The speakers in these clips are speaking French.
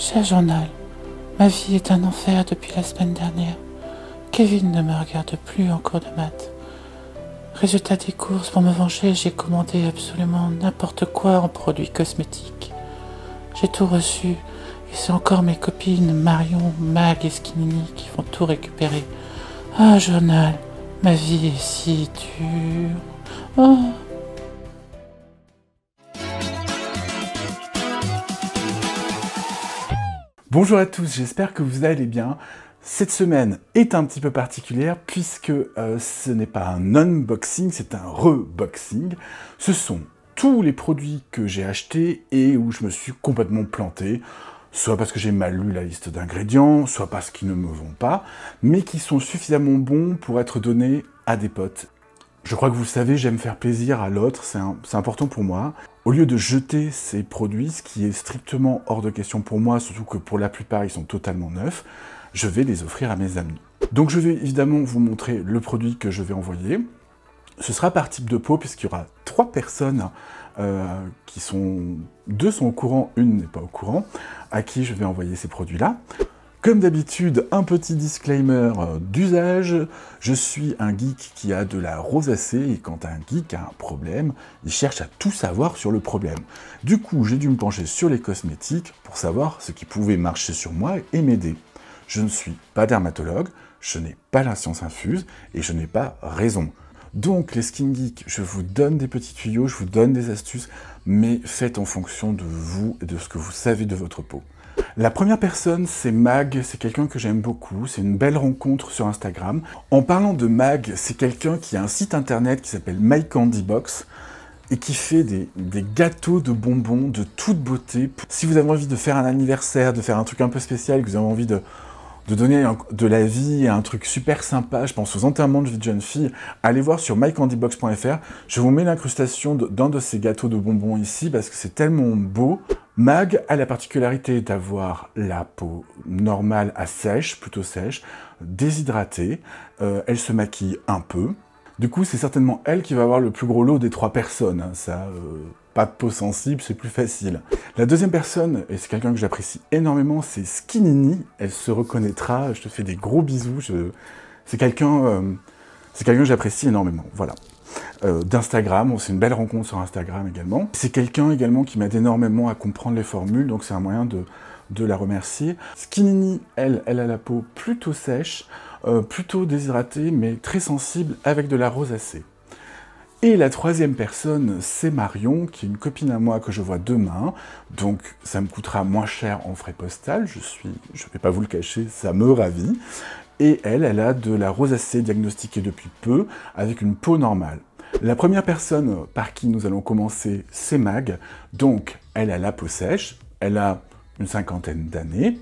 Cher journal, ma vie est un enfer depuis la semaine dernière. Kevin ne me regarde plus en cours de maths. Résultat des courses, pour me venger, j'ai commandé absolument n'importe quoi en produits cosmétiques. J'ai tout reçu, et c'est encore mes copines Marion, Mag et Skinny qui vont tout récupérer. Ah, journal, ma vie est si dure. Oh. Bonjour à tous, j'espère que vous allez bien. Cette semaine est un petit peu particulière puisque euh, ce n'est pas un unboxing, c'est un reboxing. Ce sont tous les produits que j'ai achetés et où je me suis complètement planté, soit parce que j'ai mal lu la liste d'ingrédients, soit parce qu'ils ne me vont pas, mais qui sont suffisamment bons pour être donnés à des potes je crois que vous le savez, j'aime faire plaisir à l'autre, c'est important pour moi. Au lieu de jeter ces produits, ce qui est strictement hors de question pour moi, surtout que pour la plupart ils sont totalement neufs, je vais les offrir à mes amis. Donc je vais évidemment vous montrer le produit que je vais envoyer. Ce sera par type de peau puisqu'il y aura trois personnes euh, qui sont... Deux sont au courant, une n'est pas au courant, à qui je vais envoyer ces produits-là. Comme d'habitude, un petit disclaimer euh, d'usage. Je suis un geek qui a de la rosacée et quand un geek a un problème, il cherche à tout savoir sur le problème. Du coup, j'ai dû me pencher sur les cosmétiques pour savoir ce qui pouvait marcher sur moi et m'aider. Je ne suis pas dermatologue, je n'ai pas la science infuse et je n'ai pas raison. Donc les skin geeks, je vous donne des petits tuyaux, je vous donne des astuces mais faites en fonction de vous et de ce que vous savez de votre peau. La première personne, c'est Mag, c'est quelqu'un que j'aime beaucoup, c'est une belle rencontre sur Instagram. En parlant de Mag, c'est quelqu'un qui a un site internet qui s'appelle My Candy Box et qui fait des, des, gâteaux de bonbons de toute beauté. Si vous avez envie de faire un anniversaire, de faire un truc un peu spécial, que vous avez envie de, de donner de la vie à un truc super sympa. Je pense aux enterrements de vie de jeune fille. Allez voir sur mycandybox.fr. Je vous mets l'incrustation d'un de ces gâteaux de bonbons ici parce que c'est tellement beau. Mag a la particularité d'avoir la peau normale à sèche, plutôt sèche, déshydratée. Euh, elle se maquille un peu. Du coup, c'est certainement elle qui va avoir le plus gros lot des trois personnes. Hein, ça, euh, pas de peau sensible, c'est plus facile. La deuxième personne, et c'est quelqu'un que j'apprécie énormément, c'est Skinini. Elle se reconnaîtra, je te fais des gros bisous. C'est quelqu'un euh, c'est quelqu'un que j'apprécie énormément. Voilà. Euh, d'Instagram. C'est une belle rencontre sur Instagram également. C'est quelqu'un également qui m'aide énormément à comprendre les formules, donc c'est un moyen de, la remercier. Skinini, elle, elle a la peau plutôt sèche, euh, plutôt déshydratée, mais très sensible avec de la rosacée. Et la troisième personne, c'est Marion, qui est une copine à moi que je vois demain. Donc ça me coûtera moins cher en frais postal. Je suis, je vais pas vous le cacher, ça me ravit. Et elle, elle a de la rosacée diagnostiquée depuis peu, avec une peau normale. La première personne par qui nous allons commencer, c'est Mag. Donc elle a la peau sèche, elle a une cinquantaine d'années,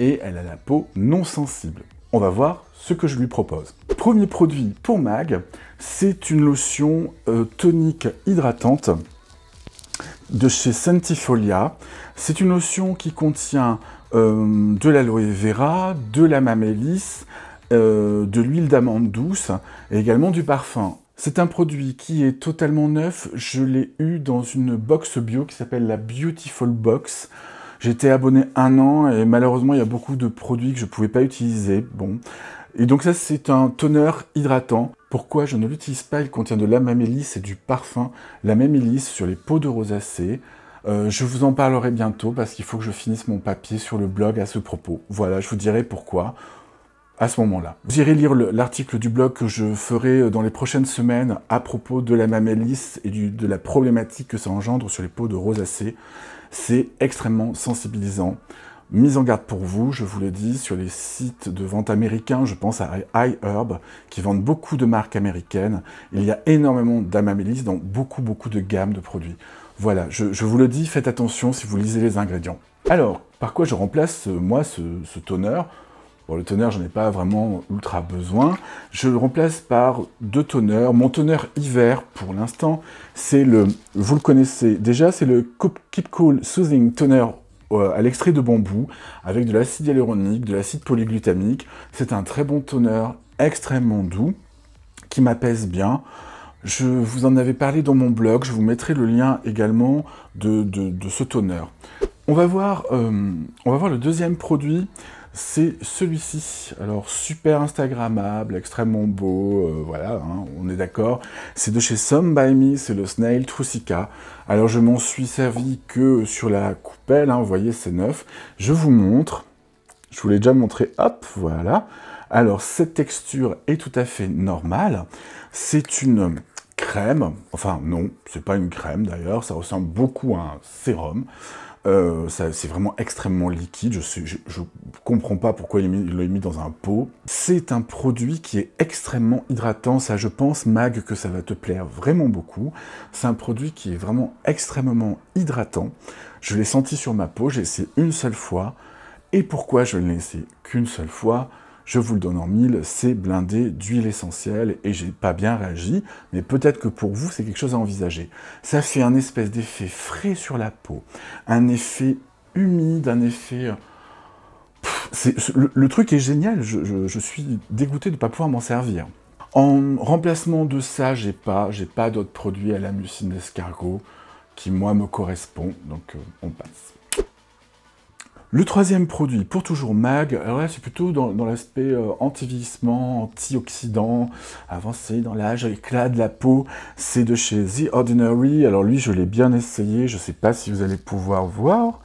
et elle a la peau non sensible. On va voir ce que je lui propose. Premier produit pour Mag, c'est une lotion euh, tonique hydratante de chez Sentifolia. C'est une lotion qui contient euh, de l'aloe vera, de la mamélis, euh, de l'huile d'amande douce et également du parfum. C'est un produit qui est totalement neuf. Je l'ai eu dans une box bio qui s'appelle la Beautiful Box. J'étais abonné un an et malheureusement il y a beaucoup de produits que je ne pouvais pas utiliser. Bon. Et donc ça c'est un toner hydratant. Pourquoi je ne l'utilise pas Il contient de la mamélis et du parfum. La sur les peaux de rosacées. Euh, je vous en parlerai bientôt parce qu'il faut que je finisse mon papier sur le blog à ce propos. Voilà, je vous dirai pourquoi à ce moment-là. Vous irez lire l'article du blog que je ferai euh, dans les prochaines semaines à propos de la mamélis et de la problématique que ça engendre sur les peaux de rosacées. C'est extrêmement sensibilisant. Mise en garde pour vous, je vous le dis, sur les sites de vente américains, je pense à iHerb, qui vendent beaucoup de marques américaines. Il y a énormément d'amamélis dans beaucoup, beaucoup de gammes de produits. Voilà, je, vous le dis, faites attention si vous lisez les ingrédients. Alors, par quoi je remplace, euh, moi, ce, ce toner Bon, le toner, j'en ai pas vraiment ultra besoin. Je le remplace par deux toners. Mon toner hiver, pour l'instant, c'est le... Vous le connaissez déjà, c'est le Keep Cool Soothing Toner euh, à l'extrait de bambou avec de l'acide hyaluronique, de l'acide polyglutamique. C'est un très bon toner extrêmement doux qui m'apaise bien. Je vous en avais parlé dans mon blog, je vous mettrai le lien également de, ce toner. On va, voir, euh, on va voir le deuxième produit c'est celui-ci. Alors, super Instagrammable, extrêmement beau, euh, voilà, hein, on est d'accord. C'est de chez Some By Me, c'est le Snail Troussica. Alors, je m'en suis servi que sur la coupelle, hein, vous voyez, c'est neuf. Je vous montre, je vous l'ai déjà montré, hop, voilà. Alors, cette texture est tout à fait normale. C'est une crème, enfin non, c'est pas une crème d'ailleurs, ça ressemble beaucoup à un sérum. Euh, c'est vraiment extrêmement liquide. Je ne comprends pas pourquoi il l'a mis dans un pot. C'est un produit qui est extrêmement hydratant. Ça, je pense, Mag, que ça va te plaire vraiment beaucoup. C'est un produit qui est vraiment extrêmement hydratant. Je l'ai senti sur ma peau. J'ai essayé une seule fois. Et pourquoi je ne l'ai essayé qu'une seule fois je vous le donne en mille, c'est blindé d'huile essentielle et j'ai pas bien réagi, mais peut-être que pour vous c'est quelque chose à envisager. Ça fait un espèce d'effet frais sur la peau, un effet humide, un effet... Euh, le, truc est génial, je, suis dégoûté de ne pas pouvoir m'en servir. En remplacement de ça, j'ai pas, j'ai pas d'autres produits à la mucine d'escargot qui moi me correspond, donc euh, on passe. Le troisième produit, pour toujours MAG, alors là c'est plutôt dans, l'aspect euh, anti-vieillissement, antioxydant, avancé dans l'âge, éclat de la peau, c'est de chez The Ordinary, alors lui je l'ai bien essayé, je ne sais pas si vous allez pouvoir voir,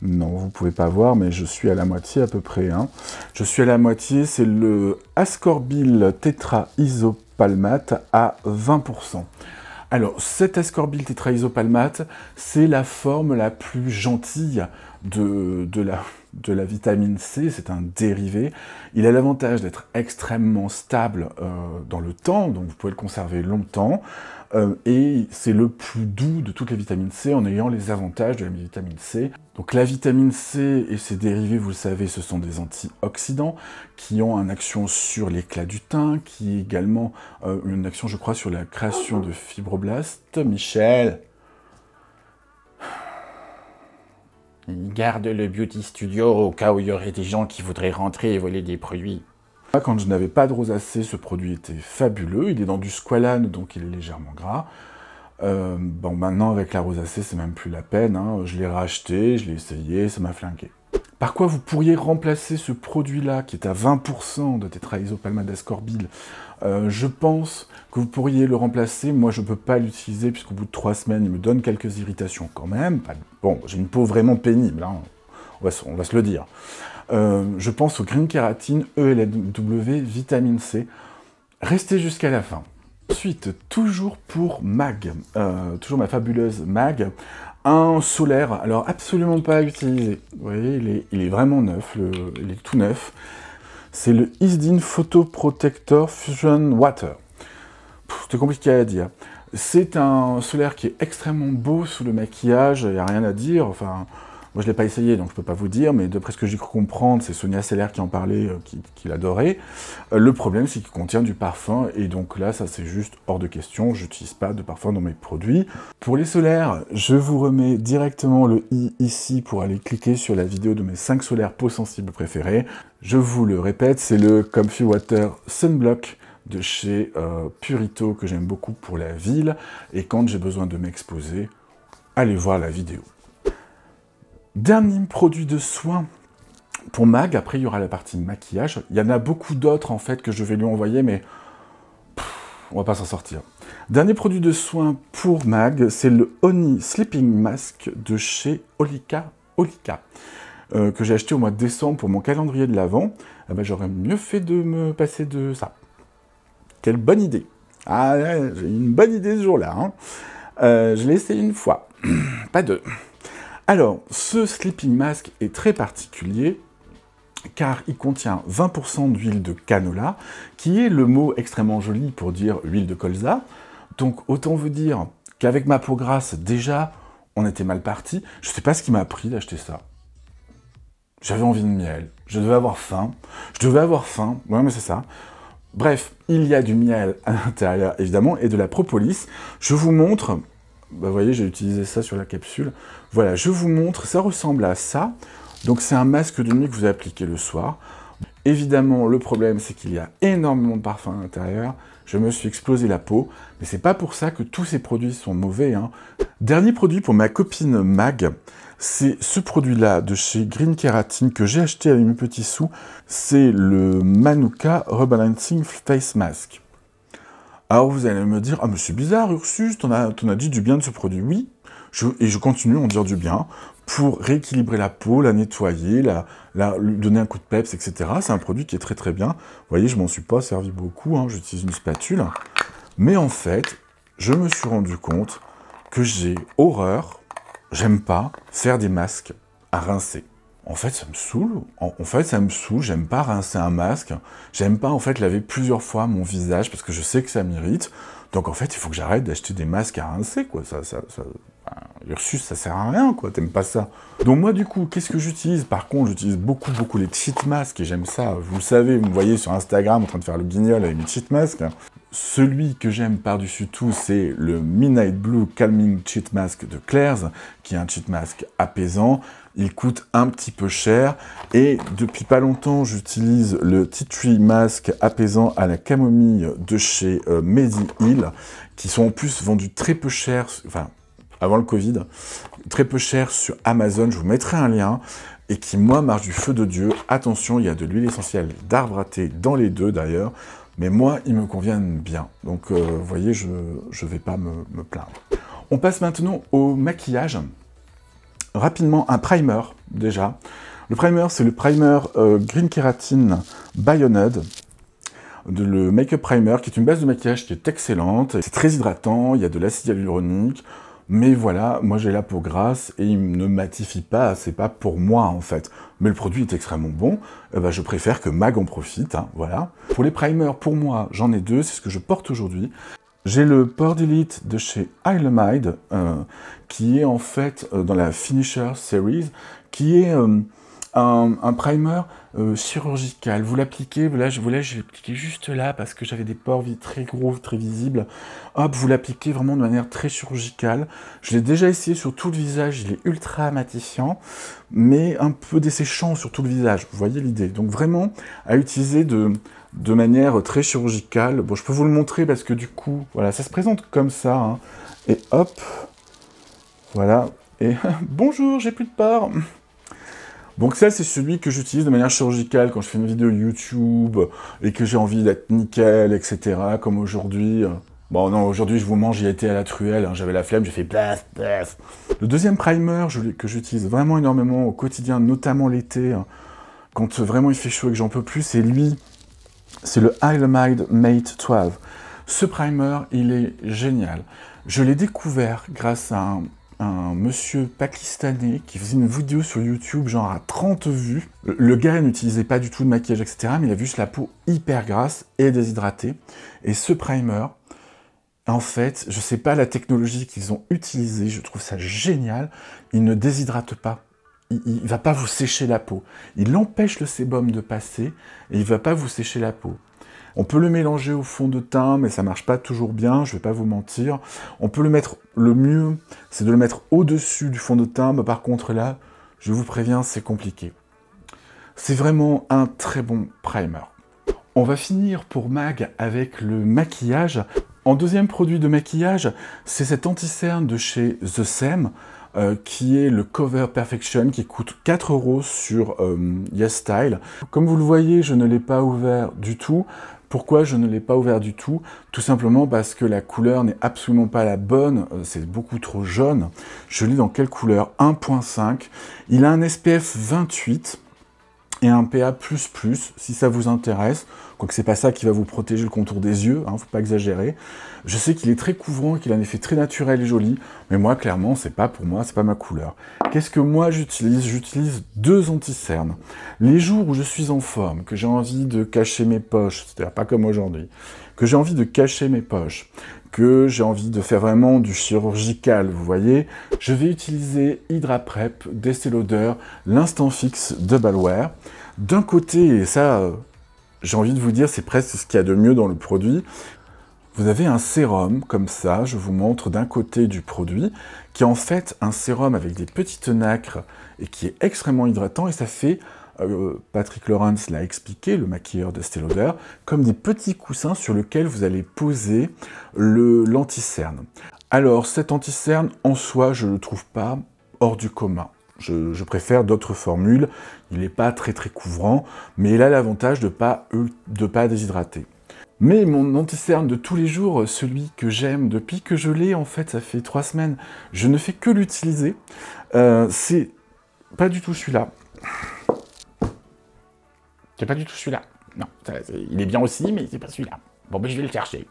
non vous ne pouvez pas voir mais je suis à la moitié à peu près, hein. je suis à la moitié, c'est le Ascorbyl Tetra à 20%. Alors, cet ascorbyl tétraisopalmate, c'est la forme la plus gentille de, la, vitamine C, c'est un dérivé. Il a l'avantage d'être extrêmement stable euh, dans le temps, donc vous pouvez le conserver longtemps. Euh, et c'est le plus doux de toutes les vitamines C en ayant les avantages de la vitamine C. Donc la vitamine C et ses dérivés, vous le savez, ce sont des antioxydants qui ont une action sur l'éclat du teint, qui également euh, une action, je crois, sur la création de fibroblastes. Michel, Il garde le beauty studio au cas où il y aurait des gens qui voudraient rentrer et voler des produits. Quand je n'avais pas de rosacée, ce produit était fabuleux. Il est dans du squalane, donc il est légèrement gras. Euh, bon, maintenant, avec la rosacée, c'est même plus la peine. Hein. Je l'ai racheté, je l'ai essayé, ça m'a flingué. Par quoi vous pourriez remplacer ce produit-là, qui est à 20% de palma euh, Je pense que vous pourriez le remplacer. Moi, je ne peux pas l'utiliser, puisqu'au bout de trois semaines, il me donne quelques irritations quand même. Bon, j'ai une peau vraiment pénible, hein. on, va se, le dire. Euh, je pense au green kératine, ELW, vitamine C. Restez jusqu'à la fin. Ensuite, toujours pour Mag, euh, toujours ma fabuleuse Mag, un solaire, alors absolument pas utilisé. Vous voyez, il est, vraiment neuf, il est tout neuf. C'est le Isdin Photo Protector Fusion Water. C'est compliqué à dire. C'est un solaire qui est extrêmement beau sous le maquillage, il n'y a rien à dire. Enfin, moi, je ne l'ai pas essayé, donc je ne peux pas vous dire, mais d'après ce que j'ai cru comprendre, c'est Sonia Seller qui en parlait, euh, qui, l'adorait. Euh, le problème, c'est qu'il contient du parfum, et donc là, ça c'est juste hors de question, j'utilise pas de parfum dans mes produits. Pour les solaires, je vous remets directement le i ici pour aller cliquer sur la vidéo de mes 5 solaires peau sensible préférés. Je vous le répète, c'est le Comfy Water Sunblock de chez euh, Purito que j'aime beaucoup pour la ville, et quand j'ai besoin de m'exposer, allez voir la vidéo. Dernier produit de soin pour Mag. Après, il y aura la partie maquillage. Il y en a beaucoup d'autres, en fait, que je vais lui envoyer, mais on va pas s'en sortir. Dernier produit de soin pour Mag, c'est le Honey Sleeping Mask de chez Olika Olika. Euh, que j'ai acheté au mois de décembre pour mon calendrier de l'Avent, eh ben, j'aurais mieux fait de me passer de ça. Quelle bonne idée Ah, j'ai une bonne idée ce jour-là. Hein. Euh, je l'ai essayé une fois, pas deux. Alors, ce sleeping mask est très particulier car il contient 20% d'huile de canola, qui est le mot extrêmement joli pour dire huile de colza. Donc autant vous dire qu'avec ma peau grasse, déjà, on était mal parti. Je ne sais pas ce qui m'a pris d'acheter ça. J'avais envie de miel, je devais avoir faim, je devais avoir faim, ouais mais c'est ça. Bref, il y a du miel à l'intérieur évidemment et de la propolis. Je vous montre vous bah, voyez, j'ai utilisé ça sur la capsule. Voilà, je vous montre, ça ressemble à ça. Donc c'est un masque de nuit que vous appliquez le soir. Évidemment, le problème, c'est qu'il y a énormément de parfum à l'intérieur. Je me suis explosé la peau, mais c'est pas pour ça que tous ces produits sont mauvais. Hein. Dernier produit pour ma copine Mag, c'est ce produit-là de chez Green Keratin que j'ai acheté avec mes petits sous. C'est le Manuka Rebalancing Face Mask. Alors vous allez me dire, ah mais c'est bizarre Ursus, t'en as, as dit du bien de ce produit. Oui, et je continue à en dire du bien pour rééquilibrer la peau, la nettoyer, la, lui donner un coup de peps, etc. C'est un produit qui est très très bien. Vous voyez, je m'en suis pas servi beaucoup, hein. j'utilise une spatule. Mais en fait, je me suis rendu compte que j'ai horreur, j'aime pas faire des masques à rincer en fait, ça me saoule. En, fait, ça me saoule. J'aime pas rincer un masque. J'aime pas, en fait, laver plusieurs fois mon visage parce que je sais que ça m'irrite. Donc, en fait, il faut que j'arrête d'acheter des masques à rincer, quoi. Ça, Ursus, ça sert à rien, quoi, t'aimes pas ça. Donc moi, du coup, qu'est-ce que j'utilise Par contre, j'utilise beaucoup, beaucoup les petites masques, et j'aime ça. Vous le savez, vous me voyez sur Instagram en train de faire le guignol avec mes cheat masques. Celui que j'aime par-dessus tout, c'est le Midnight Blue Calming Cheat Mask de Claire's, qui est un cheat mask apaisant. Il coûte un petit peu cher. Et depuis pas longtemps, j'utilise le Tea Mask apaisant à la camomille de chez euh, Mediheal, Hill, qui sont en plus vendus très peu cher, enfin, avant le Covid, très peu cher sur Amazon. Je vous mettrai un lien et qui, moi, marche du feu de Dieu. Attention, il y a de l'huile essentielle d'arbre thé dans les deux, d'ailleurs. Mais moi, ils me conviennent bien. Donc, euh, vous voyez, je ne vais pas me, plaindre. On passe maintenant au maquillage. Rapidement, un primer, déjà. Le primer, c'est le primer euh, Green Keratin Bionud, de le make Primer, qui est une base de maquillage qui est excellente. C'est très hydratant, il y a de l'acide hyaluronique, mais voilà, moi j'ai là pour grâce et il ne matifie pas, c'est pas pour moi en fait. Mais le produit est extrêmement bon, eh ben, je préfère que Mag en profite, hein, voilà. Pour les primers, pour moi, j'en ai deux, c'est ce que je porte aujourd'hui. J'ai le Pore Delete de chez Islemide, euh, qui est en fait euh, dans la Finisher Series, qui est euh, un, primer euh, chirurgical. Vous l'appliquez, là je vous l'ai appliqué juste là parce que j'avais des pores très gros, très visibles. Hop, vous l'appliquez vraiment de manière très chirurgicale. Je l'ai déjà essayé sur tout le visage, il est ultra matifiant, mais un peu desséchant sur tout le visage. Vous voyez l'idée. Donc vraiment à utiliser de, de manière très chirurgicale. Bon, je peux vous le montrer parce que du coup, voilà, ça se présente comme ça. Hein. Et hop, voilà. Et bonjour, j'ai plus de pores donc ça, c'est celui que j'utilise de manière chirurgicale quand je fais une vidéo YouTube et que j'ai envie d'être nickel, etc. Comme aujourd'hui. Euh. Bon non, aujourd'hui je vous mange, j'y été à la truelle, hein, j'avais la flemme, j'ai fait blaf, blaf. Le deuxième primer que j'utilise vraiment énormément au quotidien, notamment l'été, hein, quand vraiment il fait chaud et que j'en peux plus, c'est lui, c'est le Hylamide Mate 12. Ce primer, il est génial. Je l'ai découvert grâce à un, un monsieur pakistanais qui faisait une vidéo sur YouTube, genre à 30 vues. Le gars n'utilisait pas du tout de maquillage, etc., mais il a vu la peau hyper grasse et déshydratée. Et ce primer, en fait, je sais pas la technologie qu'ils ont utilisée, je trouve ça génial. Il ne déshydrate pas. Il, ne va pas vous sécher la peau. Il empêche le sébum de passer et il va pas vous sécher la peau. On peut le mélanger au fond de teint, mais ça marche pas toujours bien, je vais pas vous mentir. On peut le mettre, le mieux, c'est de le mettre au-dessus du fond de teint, mais par contre là, je vous préviens, c'est compliqué. C'est vraiment un très bon primer. On va finir pour MAG avec le maquillage. En deuxième produit de maquillage, c'est cet anti-cerne de chez The Sem, euh, qui est le Cover Perfection, qui coûte 4 euros sur euh, YesStyle. Comme vous le voyez, je ne l'ai pas ouvert du tout. Pourquoi je ne l'ai pas ouvert du tout Tout simplement parce que la couleur n'est absolument pas la bonne, euh, c'est beaucoup trop jaune. Je lis dans quelle couleur 1.5. Il a un SPF 28 et un PA++ si ça vous intéresse, quoique c'est pas ça qui va vous protéger le contour des yeux, hein, faut pas exagérer. Je sais qu'il est très couvrant, qu'il a un effet très naturel et joli, mais moi clairement c'est pas pour moi, c'est pas ma couleur. Qu'est-ce que moi j'utilise J'utilise deux anti-cernes. Les jours où je suis en forme, que j'ai envie de cacher mes poches, c'est-à-dire pas comme aujourd'hui, que j'ai envie de cacher mes poches, que j'ai envie de faire vraiment du chirurgical, vous voyez, je vais utiliser hydra prep, Destellodeur, l'instant fixe de Balware. D'un côté, et ça, j'ai envie de vous dire, c'est presque ce qu'il y a de mieux dans le produit, vous avez un sérum comme ça, je vous montre d'un côté du produit, qui est en fait un sérum avec des petites nacres et qui est extrêmement hydratant et ça fait euh, Patrick Lawrence l'a expliqué, le maquilleur de Stelloder, comme des petits coussins sur lesquels vous allez poser l'anticerne. Alors, cet anticerne, en soi, je ne le trouve pas hors du commun. Je, préfère d'autres formules, il n'est pas très très couvrant, mais il a l'avantage de ne pas, euh, de pas déshydrater. Mais mon anticerne de tous les jours, celui que j'aime depuis que je l'ai, en fait, ça fait trois semaines, je ne fais que l'utiliser. Euh, c'est pas du tout celui-là. C'est pas du tout celui-là. Non, il est bien aussi, mais c'est pas celui-là. Bon, ben je vais le chercher.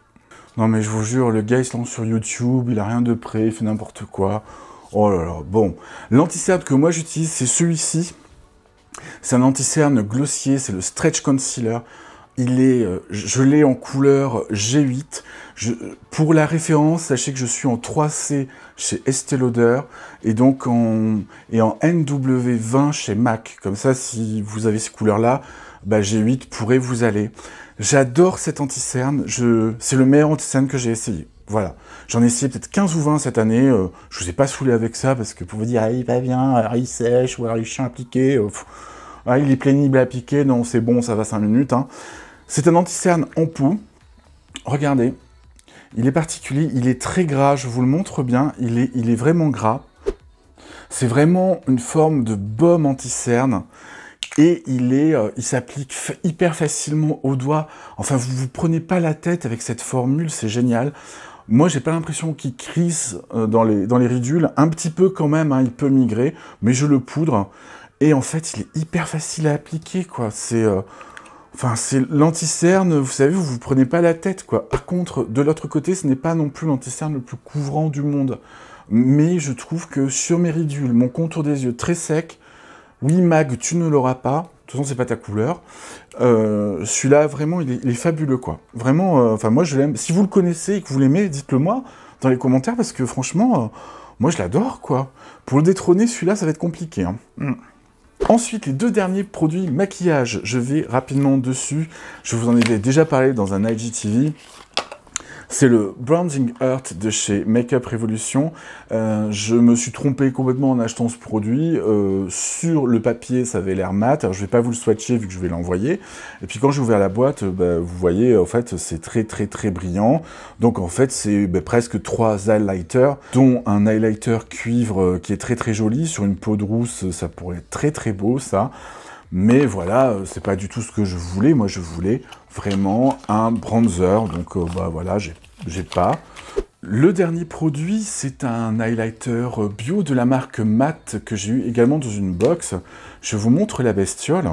Non, mais je vous jure, le gars, il se lance sur YouTube, il a rien de prêt, il fait n'importe quoi. Oh là là, bon. L'anticerne que moi j'utilise, c'est celui-ci. C'est un anticerne glossier, c'est le Stretch Concealer. Il est, euh, je l'ai en couleur G8. pour la référence, sachez que je suis en 3C chez Estée Lauder et donc en, et en NW20 chez MAC. Comme ça, si vous avez ces couleurs-là, bah, G8 pourrait vous aller. J'adore cet anti-cerne, je... c'est le meilleur anti-cerne que j'ai essayé. Voilà. J'en ai essayé peut-être 15 ou 20 cette année. Euh, je vous ai pas saoulé avec ça parce que pour vous dire, ah, il va bien, alors ah, il sèche, ou alors il est euh, ah, il est plénible à piquer, non, c'est bon, ça va 5 minutes. Hein. C'est un anti en poux. Regardez. Il est particulier, il est très gras, je vous le montre bien, il est, il est vraiment gras. C'est vraiment une forme de baume anti-cerne et il est, euh, il s'applique hyper facilement au doigt. Enfin, vous vous prenez pas la tête avec cette formule, c'est génial. Moi, j'ai pas l'impression qu'il crisse euh, dans les dans les ridules. Un petit peu quand même, hein, il peut migrer, mais je le poudre. Et en fait, il est hyper facile à appliquer, quoi. C'est euh, Enfin, c'est l'anticerne, vous savez, vous vous prenez pas la tête, quoi. Par contre, de l'autre côté, ce n'est pas non plus l'anticerne le plus couvrant du monde. Mais je trouve que sur mes ridules, mon contour des yeux très sec, oui, Mag, tu ne l'auras pas. De toute façon, c'est pas ta couleur. Euh, celui-là, vraiment, il est, fabuleux, quoi. Vraiment, euh, enfin, moi, je l'aime. Si vous le connaissez et que vous l'aimez, dites-le moi dans les commentaires, parce que franchement, euh, moi, je l'adore, quoi. Pour le détrôner, celui-là, ça va être compliqué. Hein. Mm. Ensuite, les deux derniers produits maquillage. Je vais rapidement dessus. Je vous en ai déjà parlé dans un IGTV. C'est le Browning Earth de chez Makeup Revolution. Euh, je me suis trompé complètement en achetant ce produit. Euh, sur le papier, ça avait l'air mat. Alors, je ne vais pas vous le swatcher vu que je vais l'envoyer. Et puis quand j'ai ouvert la boîte, euh, bah, vous voyez, en fait, c'est très très très brillant. Donc en fait, c'est bah, presque trois highlighters, dont un highlighter cuivre qui est très très joli. Sur une peau de rousse, ça pourrait être très très beau ça. Mais voilà, c'est pas du tout ce que je voulais. Moi, je voulais vraiment un bronzer. Donc euh, bah, voilà, j'ai pas. Le dernier produit, c'est un highlighter bio de la marque Matte que j'ai eu également dans une box. Je vous montre la bestiole.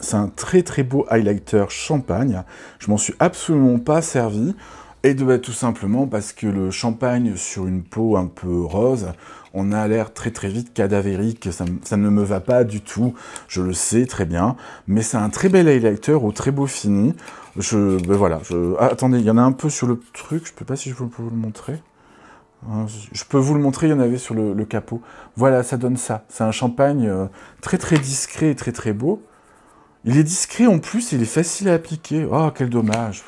C'est un très très beau highlighter champagne. Je m'en suis absolument pas servi. Et de, bah, tout simplement parce que le champagne sur une peau un peu rose, on a l'air très très vite cadavérique, ça, ne me va pas du tout, je le sais très bien, mais c'est un très bel highlighter au très beau fini, je, ben voilà, je, ah, attendez, il y en a un peu sur le truc, je peux pas si je peux vous le montrer, hein, je peux vous le montrer, il y en avait sur le, capot, voilà, ça donne ça, c'est un champagne euh, très très discret et très très beau, il est discret en plus, il est facile à appliquer, oh quel dommage,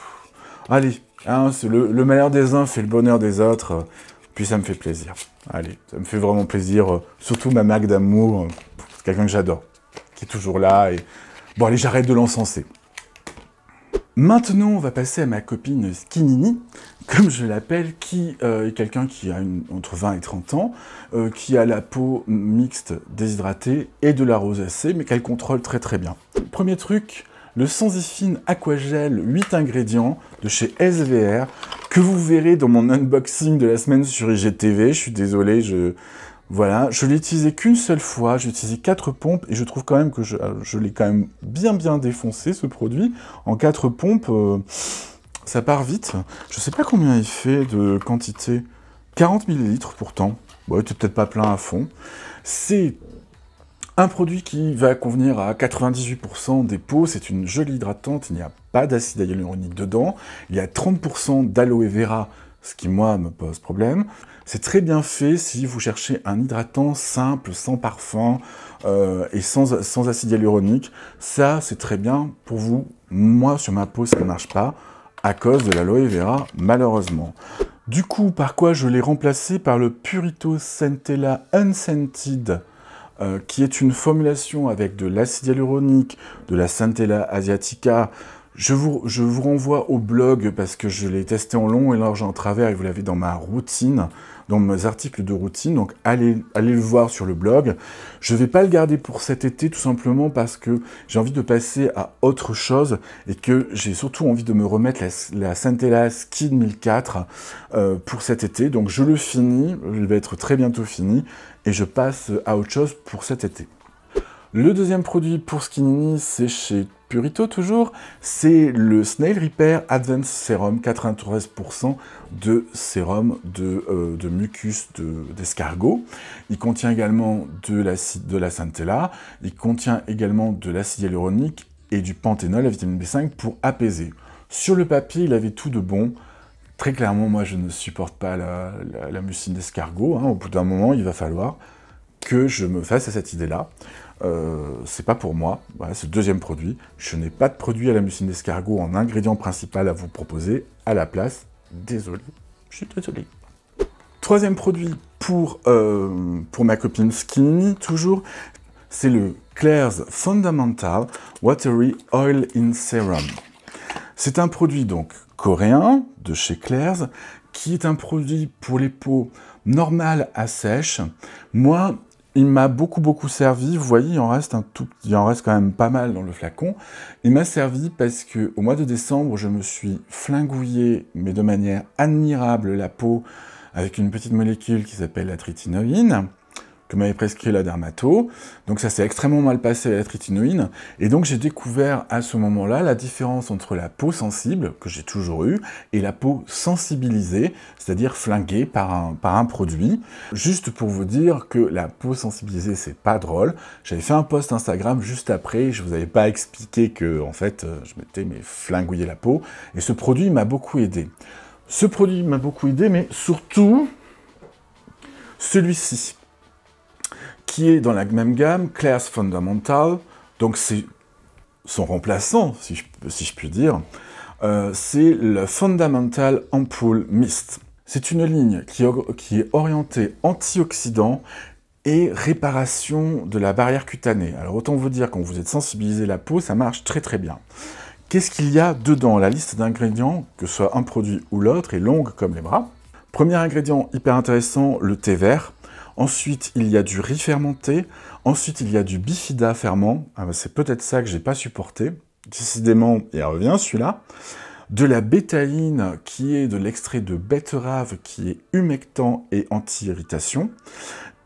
allez, hein, le malheur des uns fait le bonheur des autres, puis ça me fait plaisir. Allez, ça me fait vraiment plaisir. Euh, surtout ma Mac d'amour, c'est euh, quelqu'un que j'adore, qui est toujours là. Et... Bon, allez, j'arrête de l'encenser. Maintenant, on va passer à ma copine Skinini, comme je l'appelle, qui euh, est quelqu'un qui a entre 20 et 30 ans, qui a la peau mixte, déshydratée et de la rosacée, mais qu'elle contrôle très très bien. Premier truc, le SensiFine Aquagel 8 ingrédients de chez SVR que vous verrez dans mon unboxing de la semaine sur IGTV. Je suis désolé, je... Voilà, je l'ai utilisé qu'une seule fois, j'ai utilisé 4 pompes et je trouve quand même que ah, je, l'ai quand même bien bien défoncé ce produit. En 4 pompes, euh, ça part vite. Je sais pas combien il fait de quantité. 40 ml pourtant. Bon, il était peut-être pas plein à fond. C'est un produit qui va convenir à 98% des peaux, c'est une jolie hydratante, il n'y a pas d'acide hyaluronique dedans, il y a 30% d'aloe vera, ce qui moi me pose problème. C'est très bien fait si vous cherchez un hydratant simple, sans parfum euh, et sans, sans acide hyaluronique. Ça, c'est très bien pour vous. Moi, sur ma peau, ça ne marche pas à cause de l'aloe vera, malheureusement. Du coup, par quoi je l'ai remplacé Par le Purito Centella Unscented euh, qui est une formulation avec de l'acide hyaluronique, de la Centella asiatica. Je vous, renvoie au blog parce que je l'ai testé en long et large en travers et vous l'avez dans ma routine, dans mes articles de routine. Donc allez, le voir sur le blog. Je ne vais pas le garder pour cet été tout simplement parce que j'ai envie de passer à autre chose et que j'ai surtout envie de me remettre la, la Centella Skin 1004 euh, pour cet été. Donc je le finis, il va être très bientôt fini et je passe à autre chose pour cet été. Le deuxième produit pour Skinny, c'est chez Purito toujours, c'est le Snail Repair Advanced Serum, 93% de sérum de, euh, mucus d'escargot. il contient également de l'acide de la Santella, il contient également de l'acide hyaluronique et du panthénol, la vitamine B5, pour apaiser. Sur le papier, il avait tout de bon, très clairement, moi, je ne supporte pas la, mucine d'escargot. Hein. Au bout d'un moment, il va falloir que je me fasse à cette idée-là. Euh, c'est pas pour moi, voilà, c'est le deuxième produit. Je n'ai pas de produit à la mucine d'escargot en ingrédient principal à vous proposer à la place. Désolé, je suis désolé. Troisième produit pour, euh, pour ma copine Skinny, toujours, c'est le Claire's Fundamental Watery Oil in Serum. C'est un produit donc coréen de chez Claire's qui est un produit pour les peaux normales à sèche. Moi, il m'a beaucoup beaucoup servi. Vous voyez, il en reste un tout, il en reste quand même pas mal dans le flacon. Il m'a servi parce que au mois de décembre, je me suis flingouillé, mais de manière admirable, la peau avec une petite molécule qui s'appelle la tritinoïne que m'avait prescrit la dermato. Donc ça s'est extrêmement mal passé à la tritinoïne. Et donc j'ai découvert à ce moment-là la différence entre la peau sensible, que j'ai toujours eu, et la peau sensibilisée, c'est-à-dire flinguée par un, par un produit. Juste pour vous dire que la peau sensibilisée, c'est pas drôle. J'avais fait un post Instagram juste après, je vous avais pas expliqué que, en fait, euh, je m'étais flingouillé la peau. Et ce produit m'a beaucoup aidé. Ce produit m'a beaucoup aidé, mais surtout celui-ci qui est dans la même gamme, Class Fundamental, donc c'est son remplaçant, si je, si puis dire, euh, c'est le Fundamental Ampoule Mist. C'est une ligne qui, est orientée antioxydant et réparation de la barrière cutanée. Alors autant vous dire, quand vous êtes sensibilisé la peau, ça marche très très bien. Qu'est-ce qu'il y a dedans La liste d'ingrédients, que ce soit un produit ou l'autre, est longue comme les bras. Premier ingrédient hyper intéressant, le thé vert. Ensuite, il y a du riz fermenté. Ensuite, il y a du bifida ferment. Ah, bah, c'est peut-être ça que j'ai pas supporté. Décidément, il revient celui-là. De la bétaline, qui est de l'extrait de betterave, qui est humectant et anti-irritation.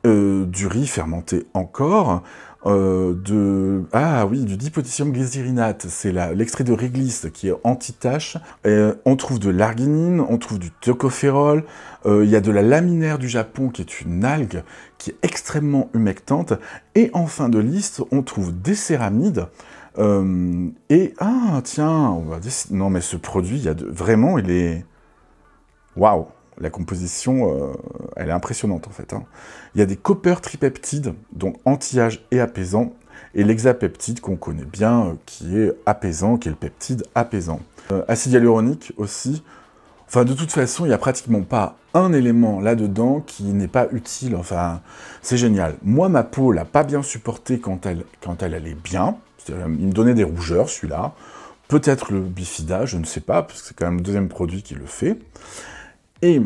Euh, du riz fermenté encore, euh, de ah oui du dipotassium glycérinate, c'est l'extrait de réglisse qui est anti-tache. Euh, on trouve de l'arginine, on trouve du tocopherol, euh, il y a de la laminaire du Japon qui est une algue qui est extrêmement humectante. Et en fin de liste, on trouve des céramides. et ah tiens, on va non mais ce produit, il y a de, vraiment, il est waouh. La composition, euh, elle est impressionnante en fait. Hein. Il y a des copper tripeptides, donc anti-âge et apaisant, et l'hexapeptide qu'on connaît bien, euh, qui est apaisant, qui est le peptide apaisant. Euh, acide hyaluronique aussi. Enfin, de toute façon, il n'y a pratiquement pas un élément là-dedans qui n'est pas utile. Enfin, c'est génial. Moi, ma peau l'a pas bien supporté quand elle, quand elle allait bien. Il me donnait des rougeurs, celui-là. Peut-être le bifida, je ne sais pas, parce que c'est quand même le deuxième produit qui le fait. Et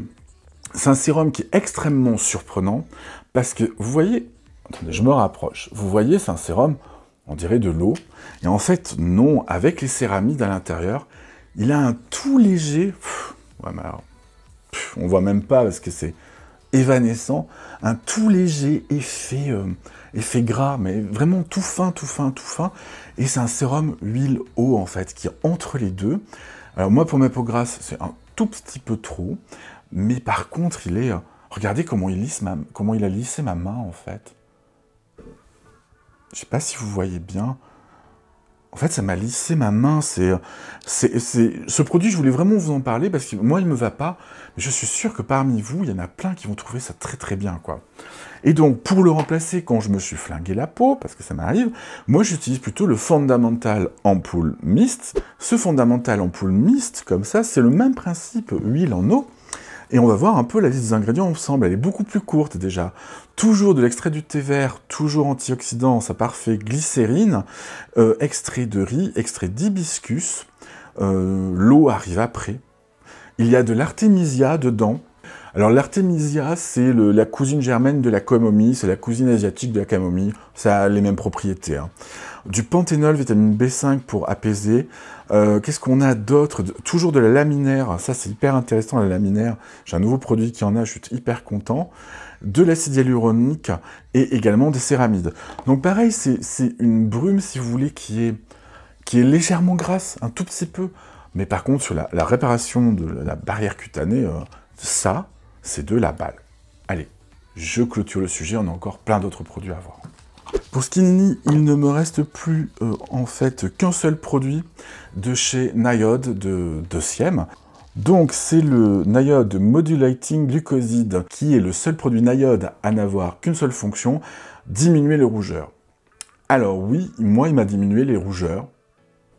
c'est un sérum qui est extrêmement surprenant parce que vous voyez, attendez, je me rapproche, vous voyez, c'est un sérum, on dirait de l'eau. Et en fait, non, avec les céramides à l'intérieur, il a un tout léger, on voit même pas parce que c'est évanescent, un tout léger effet, euh, effet gras, mais vraiment tout fin, tout fin, tout fin. Et c'est un sérum huile eau en fait qui est entre les deux. Alors moi pour ma peau grasse, c'est un petit peu trop, mais par contre, il est... Euh, regardez comment il, lisse ma... comment il a lissé ma main, en fait. Je sais pas si vous voyez bien. En fait, ça m'a lissé ma main. C'est, c'est, ce produit, je voulais vraiment vous en parler parce que moi, il me va pas. Mais je suis sûr que parmi vous, il y en a plein qui vont trouver ça très très bien, quoi. Et donc, pour le remplacer, quand je me suis flingué la peau, parce que ça m'arrive, moi, j'utilise plutôt le Fondamental Ampoule Mist. Ce Fondamental Ampoule Mist, comme ça, c'est le même principe huile en eau et on va voir un peu la liste des ingrédients ensemble. Elle est beaucoup plus courte déjà. Toujours de l'extrait du thé vert, toujours antioxydant, ça parfait, glycérine, euh, extrait de riz, extrait d'hibiscus, euh, l'eau arrive après. Il y a de l'artémisia dedans, alors l'artémisia, c'est la cousine germaine de la camomille, c'est la cousine asiatique de la camomille, ça a les mêmes propriétés. Hein. Du panthénol, vitamine B5 pour apaiser, euh, qu'est-ce qu'on a d'autre Toujours de la laminaire. Ça, c'est hyper intéressant, la laminaire. J'ai un nouveau produit qui en a, je suis hyper content. De l'acide hyaluronique et également des céramides. Donc pareil, c'est une brume, si vous voulez, qui est, qui est légèrement grasse, un tout petit peu. Mais par contre, sur la, réparation de la barrière cutanée, euh, ça, c'est de la balle. Allez, je clôture le sujet, on a encore plein d'autres produits à voir. Pour Skinny, il ne me reste plus euh, en fait qu'un seul produit de chez Niode de, de Siem. Donc c'est le Niode Modulating Glucoside qui est le seul produit Niode à n'avoir qu'une seule fonction, diminuer les rougeurs. Alors oui, moi il m'a diminué les rougeurs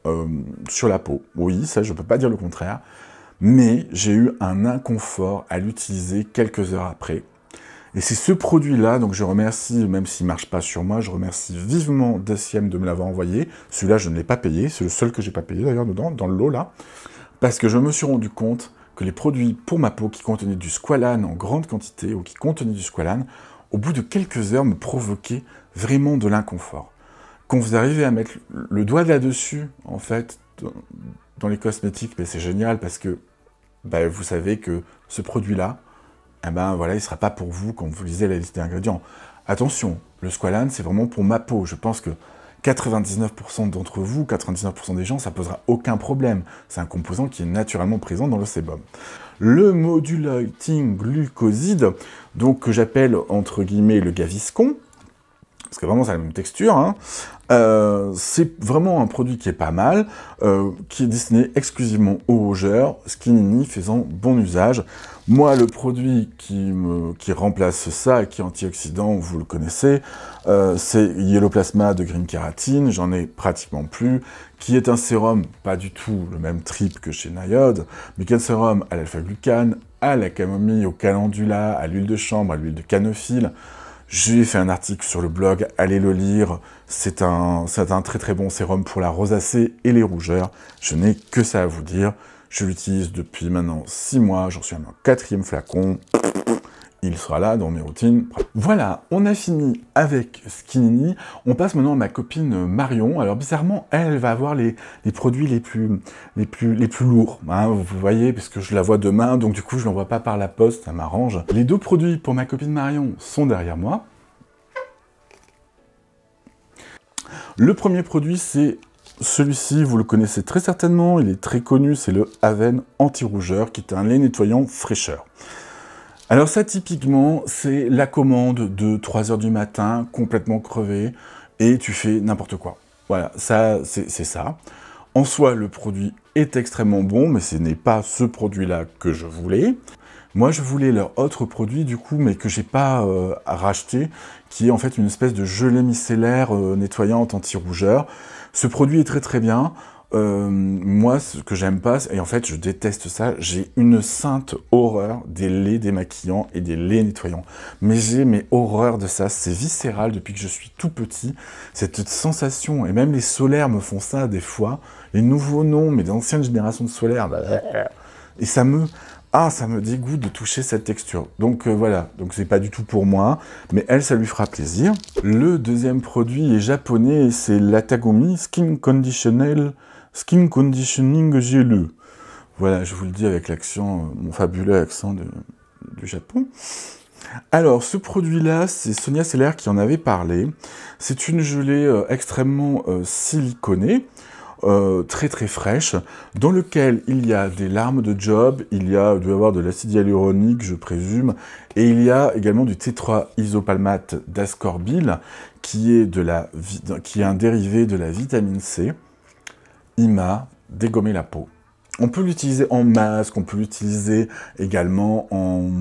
euh, sur la peau. Oui, ça je ne peux pas dire le contraire. Mais j'ai eu un inconfort à l'utiliser quelques heures après. Et c'est ce produit-là, donc je remercie, même s'il ne marche pas sur moi, je remercie vivement Deciem de me l'avoir envoyé. Celui-là, je ne l'ai pas payé, c'est le seul que j'ai pas payé d'ailleurs dedans, dans le lot là. Parce que je me suis rendu compte que les produits pour ma peau qui contenaient du squalane en grande quantité ou qui contenaient du squalane, au bout de quelques heures, me provoquaient vraiment de l'inconfort. Quand vous arrivez à mettre le doigt là-dessus, en fait, dans les cosmétiques, c'est génial parce que bah, vous savez que ce produit-là, eh ben voilà, il ne sera pas pour vous quand vous lisez la liste d'ingrédients. Attention, le squalane, c'est vraiment pour ma peau. Je pense que 99% d'entre vous, 99% des gens, ça posera aucun problème. C'est un composant qui est naturellement présent dans le sébum. Le modulating glucoside, donc que j'appelle entre guillemets le gaviscon, parce que vraiment c'est la même texture, hein, euh, c'est vraiment un produit qui est pas mal, euh, qui est destiné exclusivement aux rougeurs, skinny faisant bon usage. Moi, le produit qui, remplace ça, qui est antioxydant, vous le connaissez, euh, c'est Yellowplasma de Green Keratine, j'en ai pratiquement plus, qui est un sérum, pas du tout le même trip que chez Nayod, mais qui est un sérum à l'alpha-glucane, à la camomille, au calendula, à l'huile de chambre, à l'huile de canophile. J'ai fait un article sur le blog, allez le lire. C'est un très très bon sérum pour la rosacée et les rougeurs. Je n'ai que ça à vous dire. Je l'utilise depuis maintenant six mois, j'en suis à mon quatrième flacon. Il sera là dans mes routines. Voilà, on a fini avec Skinny. On passe maintenant à ma copine Marion. Alors bizarrement, elle va avoir les, produits les plus, les plus, les plus lourds. Hein, vous voyez, puisque je la vois demain, donc du coup je l'envoie pas par la poste, ça m'arrange. Les deux produits pour ma copine Marion sont derrière moi. Le premier produit, c'est celui-ci, vous le connaissez très certainement, il est très connu, c'est le Aven anti-rougeur, qui est un lait nettoyant fraîcheur. Alors ça, typiquement, c'est la commande de 3h du matin, complètement crevé, et tu fais n'importe quoi. Voilà, ça, c'est ça. En soi, le produit est extrêmement bon, mais ce n'est pas ce produit-là que je voulais. Moi, je voulais leur autre produit, du coup, mais que j'ai pas euh, racheté, qui est en fait une espèce de gelée micellaire euh, nettoyante anti-rougeur. Ce produit est très très bien. Euh, moi, ce que j'aime pas, et en fait, je déteste ça, j'ai une sainte horreur des laits démaquillants et des laits nettoyants. Mais j'ai mes horreurs de ça, c'est viscéral depuis que je suis tout petit, cette sensation, et même les solaires me font ça des fois, les nouveaux noms, mais d'anciennes générations de solaires, bah, et ça me, ah, ça me dégoûte de toucher cette texture. Donc euh, voilà, donc c'est pas du tout pour moi, mais elle, ça lui fera plaisir. Le deuxième produit est japonais, c'est l'Atagomi Skin Skin Conditioning Gel. Voilà, je vous le dis avec l'accent, euh, mon fabuleux accent du Japon. Alors, ce produit-là, c'est Sonia Seller qui en avait parlé. C'est une gelée euh, extrêmement siliconée. Euh, très très fraîche, dans lequel il y a des larmes de job, il y a doit y avoir de l'acide hyaluronique, je présume, et il y a également du T3 isopalmate d'ascorbile, qui est qui est un dérivé de la vitamine C. Il m'a dégommer la peau. On peut l'utiliser en masque, on peut l'utiliser également en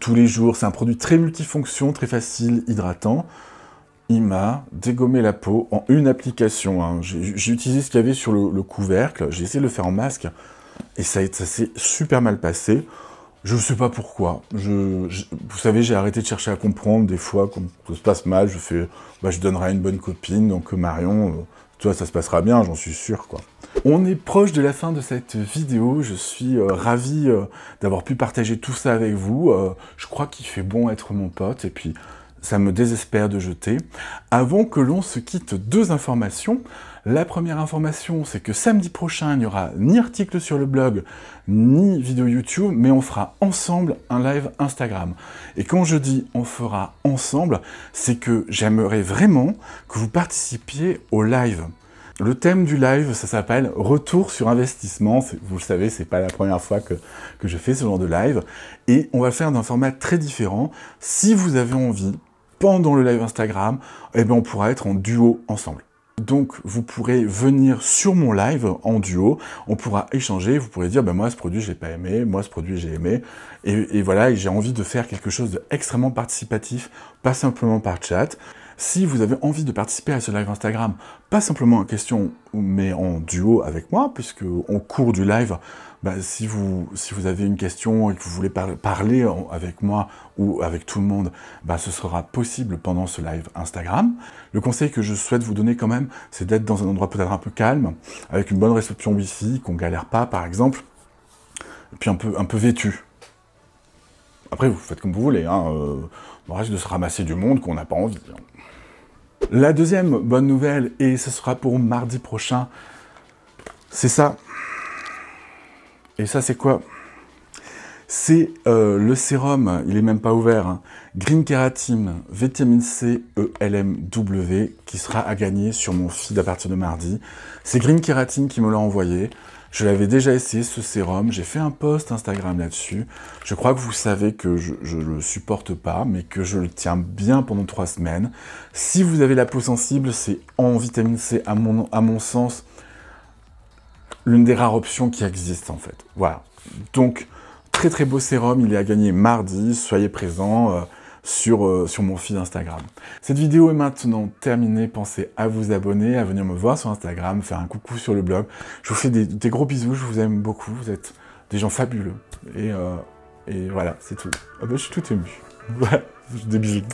tous les jours. C'est un produit très multifonction, très facile, hydratant il m'a dégommé la peau en une application. Hein. J'ai utilisé ce qu'il y avait sur le, couvercle, j'ai essayé de le faire en masque, et ça, ça s'est super mal passé. Je ne sais pas pourquoi. Je, vous savez, j'ai arrêté de chercher à comprendre. Des fois, quand ça se passe mal, je fais, bah, je donnerai une bonne copine, donc euh, Marion, euh, toi, ça se passera bien, j'en suis sûr, On est proche de la fin de cette vidéo. Je suis euh, ravi d'avoir pu partager tout ça avec vous. je crois qu'il fait bon être mon pote, et puis ça me désespère de jeter. Avant que l'on se quitte, deux informations. La première information, c'est que samedi prochain, il n'y aura ni article sur le blog, ni vidéo YouTube, mais on fera ensemble un live Instagram. Et quand je dis on fera ensemble, c'est que j'aimerais vraiment que vous participiez au live. Le thème du live, ça s'appelle Retour sur investissement. Vous le savez, c'est pas la première fois que, que je fais ce genre de live. Et on va le faire d'un format très différent. Si vous avez envie, pendant le live Instagram, et eh ben on pourra être en duo ensemble. Donc vous pourrez venir sur mon live en duo, on pourra échanger, vous pourrez dire ben moi ce produit j'ai pas aimé, moi ce produit j'ai aimé, et, voilà, j'ai envie de faire quelque chose d'extrêmement participatif, pas simplement par chat. Si vous avez envie de participer à ce live Instagram, pas simplement en question, mais en duo avec moi, puisque on cours du live, bah, si, vous, si vous avez une question et que vous voulez parler avec moi ou avec tout le monde, bah, ce sera possible pendant ce live Instagram. Le conseil que je souhaite vous donner quand même, c'est d'être dans un endroit peut-être un peu calme, avec une bonne réception Wi-Fi, qu'on galère pas par exemple, et puis un peu, un peu vêtu. Après, vous faites comme vous voulez, hein, on euh, risque de se ramasser du monde qu'on n'a pas envie. Hein. La deuxième bonne nouvelle, et ce sera pour mardi prochain, c'est ça. Et ça, c'est quoi C'est euh, le sérum, il est même pas ouvert, hein. Green Keratin, vitamine C, E, L, M, W, qui sera à gagner sur mon feed à partir de mardi. C'est Green Keratin qui me l'a envoyé. Je l'avais déjà essayé ce sérum, j'ai fait un post Instagram là-dessus. Je crois que vous savez que je ne le supporte pas, mais que je le tiens bien pendant trois semaines. Si vous avez la peau sensible, c'est en vitamine C à mon, à mon sens l'une des rares options qui existent en fait. Voilà. Donc, très très beau sérum, il est à gagner mardi, soyez présents euh, sur, euh, sur mon feed Instagram. Cette vidéo est maintenant terminée, pensez à vous abonner, à venir me voir sur Instagram, faire un coucou sur le blog. Je vous fais des, gros bisous, je vous aime beaucoup, vous êtes des gens fabuleux. Et, euh, et voilà, c'est tout. Ah bah, je suis tout ému. des bisous.